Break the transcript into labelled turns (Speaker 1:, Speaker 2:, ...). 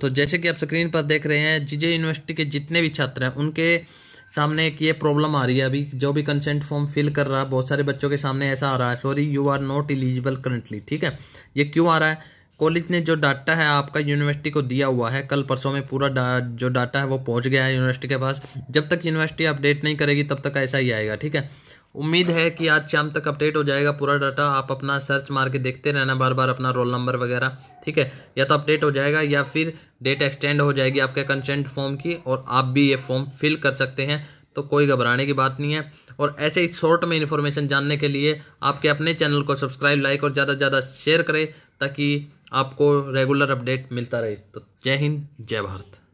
Speaker 1: तो जैसे कि आप स्क्रीन पर देख रहे हैं जिजे यूनिवर्सिटी के जितने भी छात्र हैं उनके सामने एक ये प्रॉब्लम आ रही है अभी जो भी कंसेंट फॉर्म फिल कर रहा है बहुत सारे बच्चों के सामने ऐसा आ रहा है sorry you are not eligible currently ठीक है ये क्यों आ रहा है कॉलेज ने जो डाटा है आपका यूनिवर्सिटी को दिया हुआ है कल परसों में पूरा डा, जो डाटा है वो पहुंच गया है यूनिवर्सिटी के पास जब तक यूनिवर्सिटी अपडेट नहीं करेगी तब तक ऐसा ही आएगा ठीक है उम्मीद है कि आज शाम तक अपडेट हो जाएगा पूरा डाटा आप अपना सर्च मार के देखते रहना बार बार अपना रोल नंबर वगैरह ठीक है या तो अपडेट हो जाएगा या फिर डेट एक्सटेंड हो जाएगी आपके कंसेंट फॉर्म की और आप भी ये फॉर्म फिल कर सकते हैं तो कोई घबराने की बात नहीं है और ऐसे ही शॉर्ट में इन्फॉर्मेशन जानने के लिए आपके अपने चैनल को सब्सक्राइब लाइक और ज़्यादा से ज़्यादा शेयर करें ताकि आपको रेगुलर अपडेट मिलता
Speaker 2: रहे तो जय हिंद
Speaker 3: जय भारत